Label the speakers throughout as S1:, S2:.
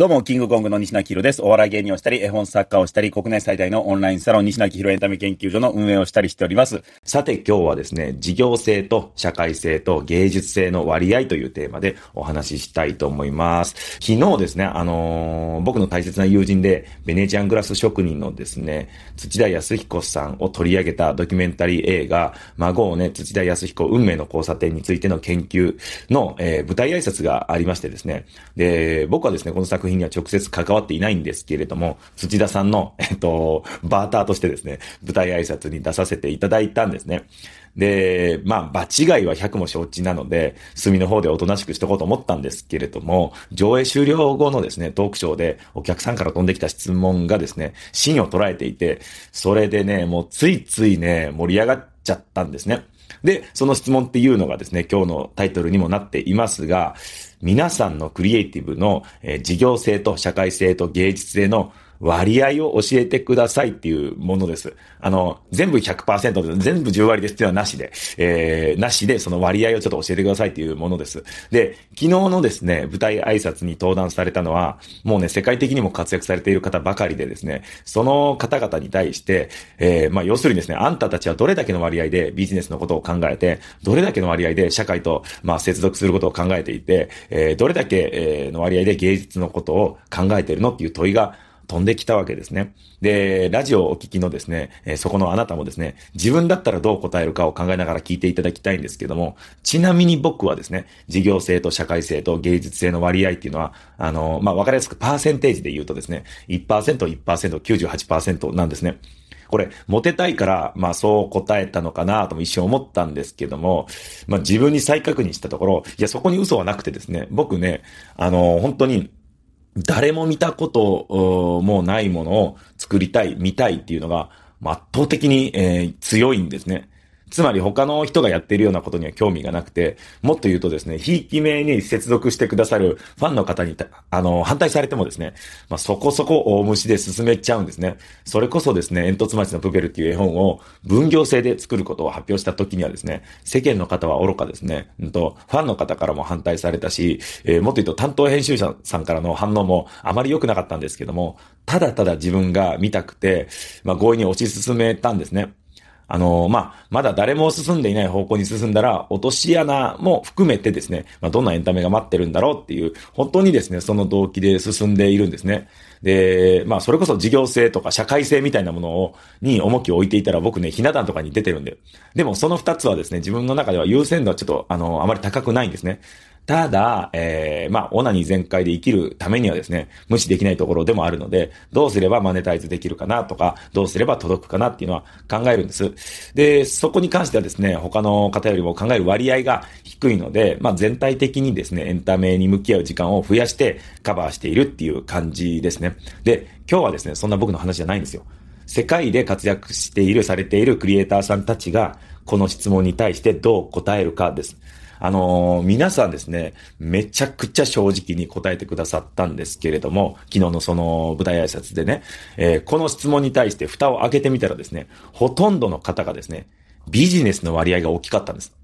S1: どうも、キングコングの西中宏です。お笑い芸人をしたり、絵本作家をしたり、国内最大のオンラインサロン西中宏エンタメ研究所の運営をしたりしております。さて、今日はですね、事業性と社会性と芸術性の割合というテーマでお話ししたいと思います。昨日ですね、あのー、僕の大切な友人で、ベネチアングラス職人のですね、土田康彦さんを取り上げたドキュメンタリー映画、孫をね、土田康彦運命の交差点についての研究の、えー、舞台挨拶がありましてですね、で、僕はですね、この作品品には直接関わっていないんですけれども、土田さんの、えっと、バーターとしてですね、舞台挨拶に出させていただいたんですね。で、まあ、場違いは百も承知なので、隅の方でおとなしくしとこうと思ったんですけれども、上映終了後のですね、トークショーでお客さんから飛んできた質問がですね、芯を捉えていて、それでね、もうついついね、盛り上がっちゃったんですね。で、その質問っていうのがですね、今日のタイトルにもなっていますが、皆さんのクリエイティブの、えー、事業性と社会性と芸術性の割合を教えてくださいっていうものです。あの、全部100%で全部10割ですっていうのはなしで、えー、なしでその割合をちょっと教えてくださいっていうものです。で、昨日のですね、舞台挨拶に登壇されたのは、もうね、世界的にも活躍されている方ばかりでですね、その方々に対して、えー、まあ、要するにですね、あんたたちはどれだけの割合でビジネスのことを考えて、どれだけの割合で社会と、まあ、接続することを考えていて、えー、どれだけの割合で芸術のことを考えているのっていう問いが飛んできたわけですね。で、ラジオをお聞きのですね、えそこのあなたもですね、自分だったらどう答えるかを考えながら聞いていただきたいんですけども、ちなみに僕はですね、事業性と社会性と芸術性の割合っていうのは、あの、まあ、わかりやすくパーセンテージで言うとですね、1%、1%、98%なんですね。これ、モテたいから、まあそう答えたのかなとも一瞬思ったんですけども、まあ自分に再確認したところ、いや、そこに嘘はなくてですね、僕ね、あの、本当に、誰も見たこともないものを作りたい、見たいっていうのが、圧倒的に、えー、強いんですね。つまり他の人がやっているようなことには興味がなくて、もっと言うとですね、ひいき目に接続してくださるファンの方に、あの、反対されてもですね、まあ、そこそこ大虫で進めちゃうんですね。それこそですね、煙突町のプペルっていう絵本を分業制で作ることを発表した時にはですね、世間の方は愚かですね、うんと、ファンの方からも反対されたし、えー、もっと言うと担当編集者さんからの反応もあまり良くなかったんですけども、ただただ自分が見たくて、まあ、強引に推し進めたんですね。あの、まあ、まだ誰も進んでいない方向に進んだら、落とし穴も含めてですね、まあ、どんなエンタメが待ってるんだろうっていう、本当にですね、その動機で進んでいるんですね。で、まあ、それこそ事業性とか社会性みたいなものを、に重きを置いていたら僕ね、ひな壇とかに出てるんで。でも、その二つはですね、自分の中では優先度はちょっと、あの、あまり高くないんですね。ただ、えー、まあ、オナニー全開で生きるためにはですね、無視できないところでもあるので、どうすればマネタイズできるかなとか、どうすれば届くかなっていうのは考えるんです。で、そこに関してはですね、他の方よりも考える割合が低いので、まあ、全体的にですね、エンタメに向き合う時間を増やしてカバーしているっていう感じですね。で、今日はですね、そんな僕の話じゃないんですよ。世界で活躍している、されているクリエイターさんたちが、この質問に対してどう答えるかです。あのー、皆さんですね、めちゃくちゃ正直に答えてくださったんですけれども、昨日のその舞台挨拶でね、えー、この質問に対して蓋を開けてみたらですね、ほとんどの方がですね、ビジネスの割合が大きかったんです。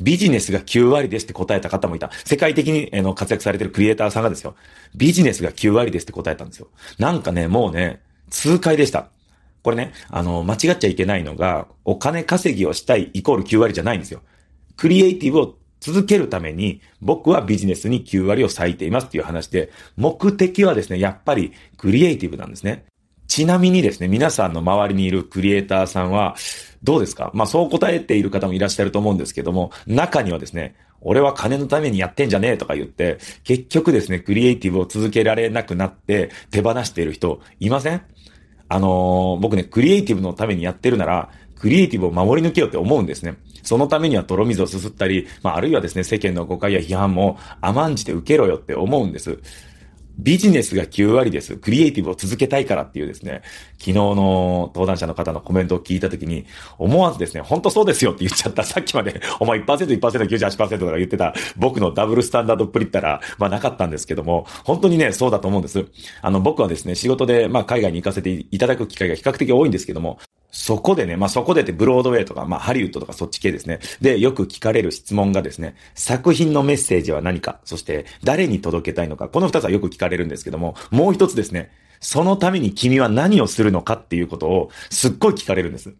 S1: ビジネスが9割ですって答えた方もいた。世界的にあの活躍されてるクリエイターさんがですよ。ビジネスが9割ですって答えたんですよ。なんかね、もうね、痛快でした。これね、あの、間違っちゃいけないのが、お金稼ぎをしたいイコール9割じゃないんですよ。クリエイティブを続けるために、僕はビジネスに9割を割いていますっていう話で、目的はですね、やっぱりクリエイティブなんですね。ちなみにですね、皆さんの周りにいるクリエイターさんは、どうですかまあそう答えている方もいらっしゃると思うんですけども、中にはですね、俺は金のためにやってんじゃねえとか言って、結局ですね、クリエイティブを続けられなくなって手放している人いませんあのー、僕ね、クリエイティブのためにやってるなら、クリエイティブを守り抜けようって思うんですね。そのためには泥水をすすったり、まあ、あるいはですね、世間の誤解や批判も甘んじて受けろよって思うんです。ビジネスが9割です。クリエイティブを続けたいからっていうですね、昨日の登壇者の方のコメントを聞いたときに、思わずですね、本当そうですよって言っちゃった。さっきまで、お前1%、1%、98%とか言ってた、僕のダブルスタンダードっぷりったら、まあなかったんですけども、本当にね、そうだと思うんです。あの、僕はですね、仕事で、まあ海外に行かせていただく機会が比較的多いんですけども、そこでね、まあ、そこでってブロードウェイとか、まあ、ハリウッドとかそっち系ですね。で、よく聞かれる質問がですね、作品のメッセージは何か、そして誰に届けたいのか、この二つはよく聞かれるんですけども、もう一つですね、そのために君は何をするのかっていうことをすっごい聞かれるんです。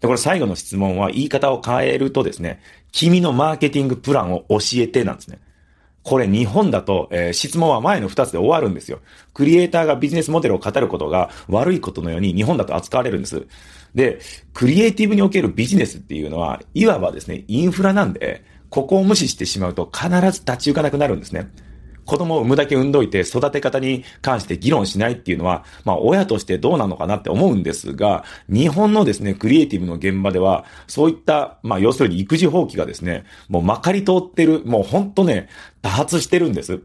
S1: で、これ最後の質問は言い方を変えるとですね、君のマーケティングプランを教えてなんですね。これ日本だと、えー、質問は前の2つで終わるんですよ。クリエイターがビジネスモデルを語ることが悪いことのように日本だと扱われるんです。で、クリエイティブにおけるビジネスっていうのは、いわばですね、インフラなんで、ここを無視してしまうと必ず立ち行かなくなるんですね。子供を産むだけ産んどいて育て方に関して議論しないっていうのは、まあ親としてどうなのかなって思うんですが、日本のですね、クリエイティブの現場では、そういった、まあ要するに育児放棄がですね、もうまかり通ってる、もうほんとね、多発してるんです。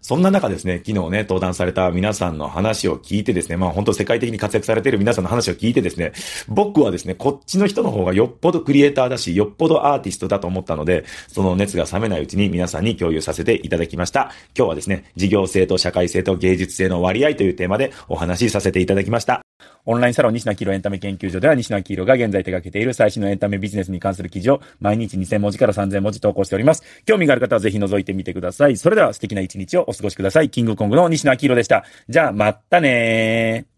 S1: そんな中ですね、昨日ね、登壇された皆さんの話を聞いてですね、まあ本当世界的に活躍されている皆さんの話を聞いてですね、僕はですね、こっちの人の方がよっぽどクリエイターだし、よっぽどアーティストだと思ったので、その熱が冷めないうちに皆さんに共有させていただきました。今日はですね、事業性と社会性と芸術性の割合というテーマでお話しさせていただきました。オンラインサロン西野明エンタメ研究所では西野明が現在手掛けている最新のエンタメビジネスに関する記事を毎日2000文字から3000文字投稿しております。興味がある方はぜひ覗いてみてください。それでは素敵な一日をお過ごしください。キングコングの西野明でした。じゃあ、まったねー。